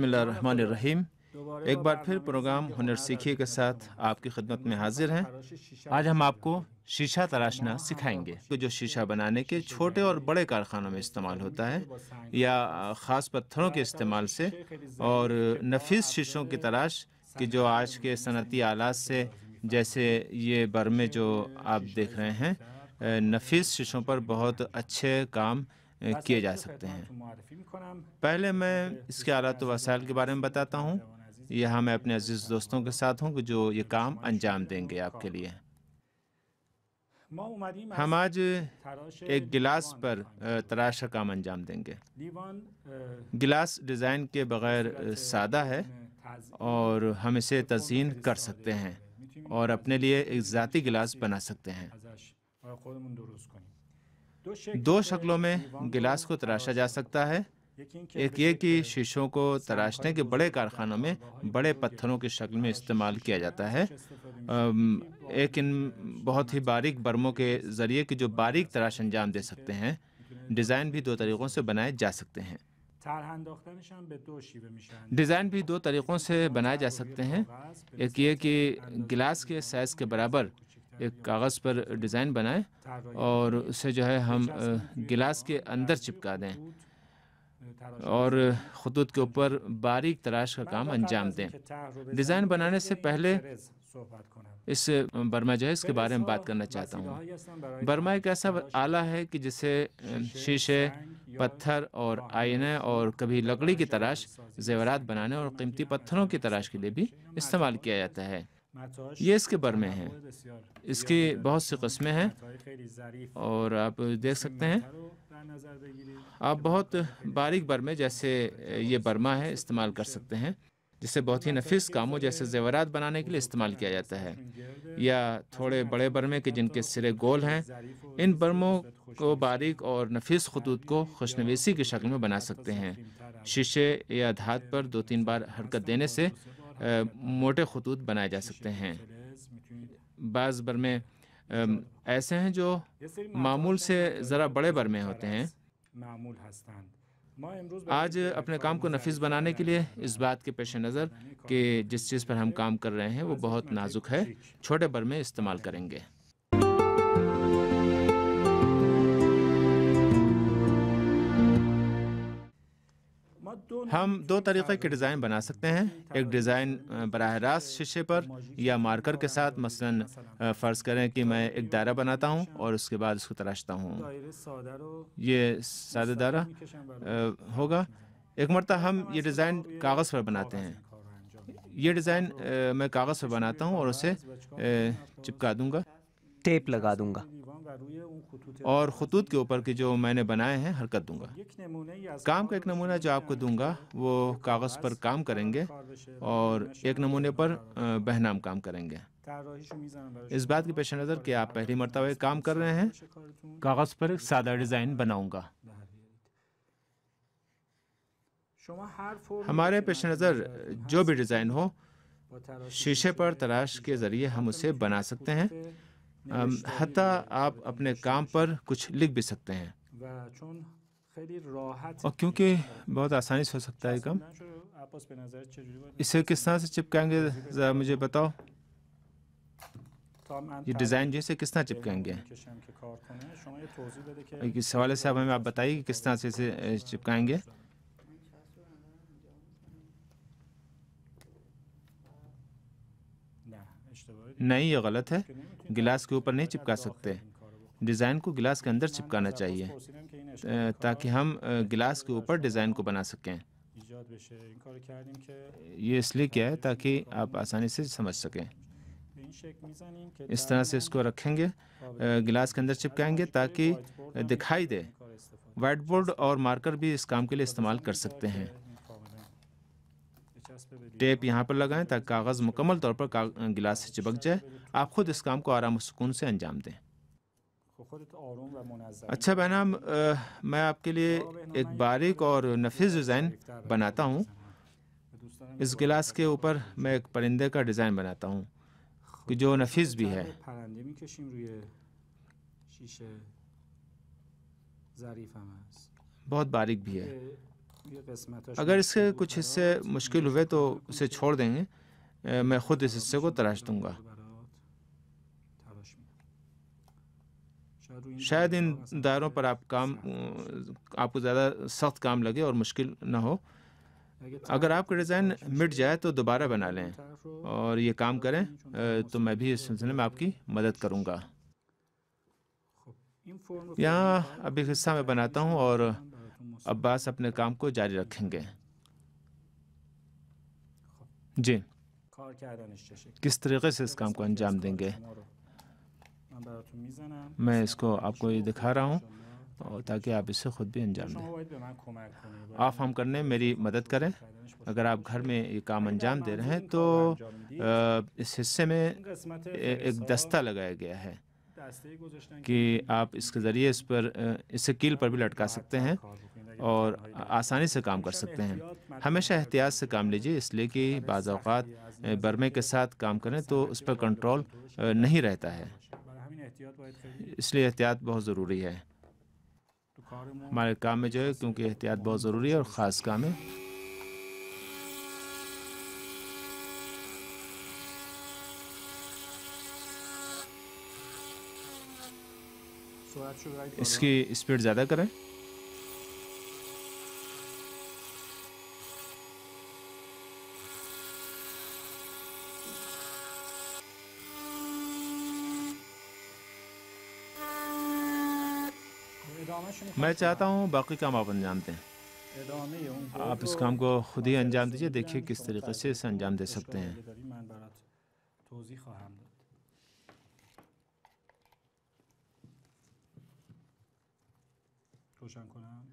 बिस्मिल्लाम एक बार फिर प्रोग्राम हुनर सीखिए के साथ आपकी खदमत में हाजिर हैं आज हम आपको शीशा तराशना सिखाएंगे तो जो शीशा बनाने के छोटे और बड़े कारखानों में इस्तेमाल होता है या ख़ास पत्थरों के इस्तेमाल से और नफीस शीशों की तराश कि जो आज के सनती आलात से जैसे ये बर में जो आप देख रहे हैं नफीस शीशों पर बहुत अच्छे काम किए जा तो सकते हैं पहले मैं इसके आलात तो वसाइल के बारे में बताता हूँ यहाँ मैं अपने अजीज़ दोस्तों के साथ हूँ जो ये काम अंजाम देंगे आपके लिए हम आज एक गिलास पर तराश का काम अंजाम देंगे गिलास डिज़ाइन के बगैर सादा है और हम इसे तजीन कर सकते हैं और अपने लिए एक ज़ाती गिलास बना सकते हैं दो शक्लों में गिलास को तराशा जा सकता है एक ये कि शीशों को तराशने के बड़े कारखानों में बड़े पत्थरों की शक्ल में इस्तेमाल किया जाता है एक इन बहुत ही बारीक बर्मों के ज़रिए कि जो बारीक तराश अंजाम दे सकते हैं डिज़ाइन भी दो तरीक़ों से बनाए जा सकते हैं डिज़ाइन भी दो तरीक़ों से बनाए जा सकते हैं एक ये कि गिलास के साइज़ के बराबर एक कागज़ पर डिज़ाइन बनाएं और उसे जो है हम गिलास के अंदर चिपका दें और खतूत के ऊपर बारीक तराश का काम अंजाम दें डिज़ाइन बनाने से पहले इस बर्मा जो है इसके बारे में बात करना चाहता हूँ बर्मा एक ऐसा आला है कि जिसे शीशे पत्थर और आईने और कभी लकड़ी की तराश जेवरात बनाने और कीमती पत्थरों की तराश के लिए भी इस्तेमाल किया जाता है ये इसके बर में है इसकी बहुत सी कस्में हैं और आप देख सकते हैं आप बहुत बारीक बर में जैसे ये बर्मा है इस्तेमाल कर सकते हैं जिसे बहुत ही नफीस कामों जैसे जेवरात बनाने के लिए इस्तेमाल किया जाता है या थोड़े बड़े बर्मे के जिनके सिरे गोल हैं इन बर्मों को बारीक और नफीस खतूत को खुशनवीसी की शक्ल में बना सकते हैं शीशे या धात पर दो तीन बार हरकत देने से मोटे खतूत बनाए जा सकते हैं बाज़ बर में ऐसे हैं जो मामूल से ज़रा बड़े बर में होते हैं आज अपने काम को नफीस बनाने के लिए इस बात के पेश नज़र कि जिस चीज़ पर हम काम कर रहे हैं वो बहुत नाजुक है छोटे बर में इस्तेमाल करेंगे हम दो तरीके के डिज़ाइन बना सकते हैं एक डिज़ाइन बरह रास्त शीशे पर या मार्कर के साथ मसलन फ़र्ज़ करें कि मैं एक दायरा बनाता हूँ और उसके बाद उसको तराशता हूँ ये सादा दायरा होगा एक मरतब हम ये डिज़ाइन कागज़ पर बनाते हैं ये डिज़ाइन मैं कागज़ पर बनाता हूँ और उसे चिपका दूँगा टेप लगा दूँगा और खतूत के ऊपर के जो मैंने बनाए हैं हरकत दूंगा काम का एक नमूना जो आपको दूंगा वो कागज़ पर काम करेंगे और एक नमूने पर बहनाम काम करेंगे इस बात की पेश नज़र कि आप पहली मरतबा काम कर रहे हैं कागज़ पर एक सादा डिज़ाइन बनाऊंगा हमारे पेश नज़र जो भी डिज़ाइन हो शीशे पर तराश के ज़रिए हम उसे बना सकते हैं हती um, आप अपने काम पर कुछ लिख भी सकते हैं और क्योंकि बहुत आसानी से हो सकता है काम इसे किस तरह से चिपकाएंगे ज़रा मुझे बताओ ये डिज़ाइन जैसे किस तरह चिपकाएंगे इस हवाले से आप हमें आप बताइए कि किस तरह से इसे चिपकाएंगे नहीं ये गलत है गिलास के ऊपर नहीं चिपका सकते डिज़ाइन को गिलास के अंदर चिपकाना चाहिए ताकि हम गिलास के ऊपर डिज़ाइन को बना सकें ये इसलिए किया है ताकि आप आसानी से समझ सकें इस तरह से इसको रखेंगे गिलास के अंदर चिपकाएंगे ताकि दिखाई दे वाइट बोर्ड और मार्कर भी इस काम के लिए इस्तेमाल कर सकते हैं टेप यहाँ पर लगाएं ताकि कागज़ मुकम्मल तौर पर गिलास से चिपक जाए आप खुद इस काम को आराम और सुकून से अंजाम दें अच्छा बहना मैं आपके लिए एक बारीक और नफीस डिज़ाइन बनाता हूँ इस गिलास के ऊपर मैं एक परिंदे का डिज़ाइन बनाता हूँ कि जो नफीस भी है बहुत बारीक भी है अगर इसके कुछ हिस्से मुश्किल हुए तो उसे छोड़ देंगे मैं खुद इस हिस्से को तराश दूंगा शायद इन दायरों पर आप काम आपको ज़्यादा सख्त काम लगे और मुश्किल ना हो अगर आपका डिज़ाइन मिट जाए तो दोबारा बना लें और ये काम करें तो मैं भी इस सिलसिले में आपकी मदद करूँगा यहाँ अब एक हिस्सा मैं बनाता हूँ और अब्बास अपने काम को जारी रखेंगे जी किस तरीके से इस काम को अंजाम देंगे तो मैं इसको आपको ये दिखा रहा हूँ ताकि आप इसे खुद भी अंजाम अच्छा, दें तो आप हम करने मेरी अच्छा, मदद तो करें अच्छा, अगर आप घर में ये काम अंजाम दे रहे हैं तो इस हिस्से में एक दस्ता लगाया गया है कि आप इसके ज़रिए इस पर इस कील पर भी लटका सकते हैं और आसानी से काम कर सकते हैं हमेशा एहतियात से काम लीजिए इसलिए कि बाज़ात बर्मे के साथ काम करें तो उस पर कंट्रोल नहीं रहता है इसलिए एहतियात बहुत ज़रूरी है हमारे काम में जो है क्योंकि एहतियात बहुत ज़रूरी है और ख़ास काम है इसकी स्पीड ज़्यादा करें मैं चाहता हूँ बाकी काम आप अंजाम दें आप इस काम को खुद ही अंजाम दीजिए देखिए किस तरीके से इसे अंजाम दे सकते हैं روشن کنم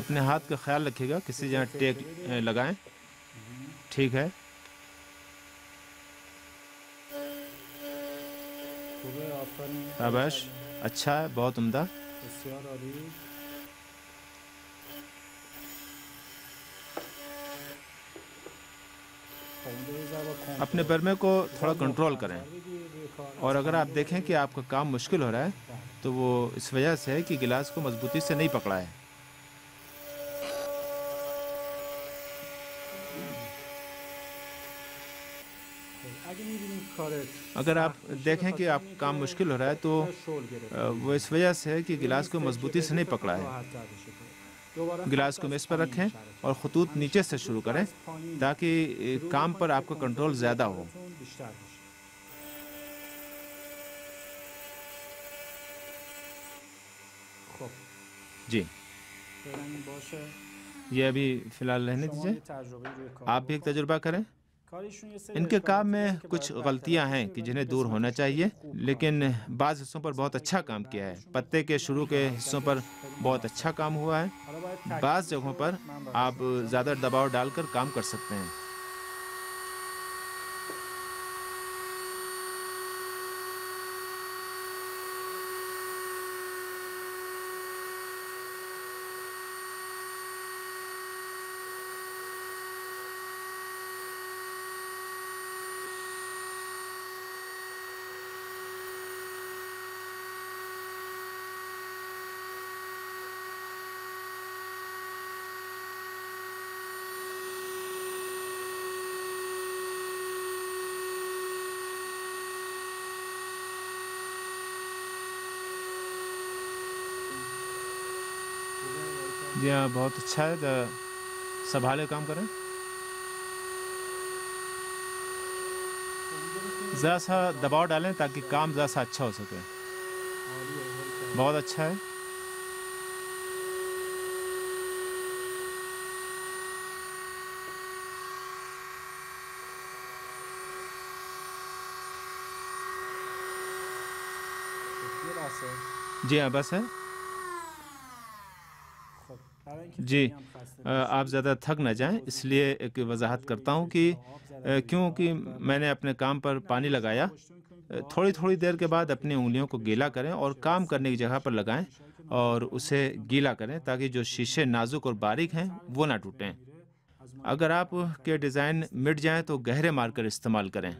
अपने हाथ का ख्याल रखिएगा किसी जगह टेक लगाएं हम्म। ठीक है शाबाश अच्छा है बहुत उमदा अपने बर्मे को थोड़ा कंट्रोल करें और अगर आप देखें कि आपका काम मुश्किल हो रहा है तो वो इस वजह से है कि गिलास को मजबूती से नहीं पकड़ा है अगर आप देखें कि आप काम मुश्किल हो रहा है तो वो इस वजह से है कि गिलास को मजबूती से नहीं पकड़ा है गिलास को मेज़ पर रखें और खतूत नीचे से शुरू करें ताकि काम पर आपका कंट्रोल ज़्यादा हो जी तो ये अभी फ़िलहाल रहने दीजिए आप भी एक तजुर्बा करें इनके काम में कुछ गलतियां हैं कि जिन्हें दूर होना चाहिए लेकिन बाज़ हिस्सों पर बहुत अच्छा काम किया है पत्ते के शुरू के हिस्सों पर बहुत अच्छा काम हुआ है बाज़ जगहों पर आप ज़्यादा दबाव डालकर काम कर सकते हैं जी हाँ बहुत अच्छा है तो संभाले काम करें ज़रा सा दबाव डालें ताकि काम ज़रा सा अच्छा हो सके बहुत अच्छा है जी हाँ बस है जी आप ज़्यादा थक ना जाएं इसलिए एक वजाहत करता हूँ कि क्योंकि मैंने अपने काम पर पानी लगाया थोड़ी थोड़ी देर के बाद अपनी उंगलियों को गीला करें और काम करने की जगह पर लगाएं और उसे गीला करें ताकि जो तो शीशे नाजुक और बारीक हैं वो ना टूटें अगर आप के डिज़ाइन मिट जाएं तो गहरे मार्कर इस्तेमाल करें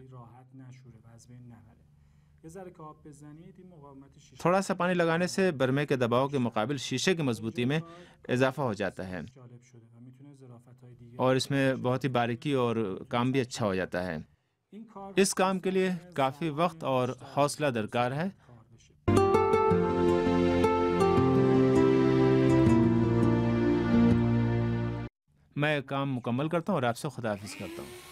थोड़ा सा पानी लगाने से बर्मे के दबाव के मुकाबल शीशे की मजबूती में इजाफा हो जाता है और इसमें बहुत ही बारीकी और काम भी अच्छा हो जाता है इस काम के लिए काफ़ी वक्त और हौसला दरकार है मैं काम मुकम्मल करता हूँ और आपसे खुदाफिज करता हूँ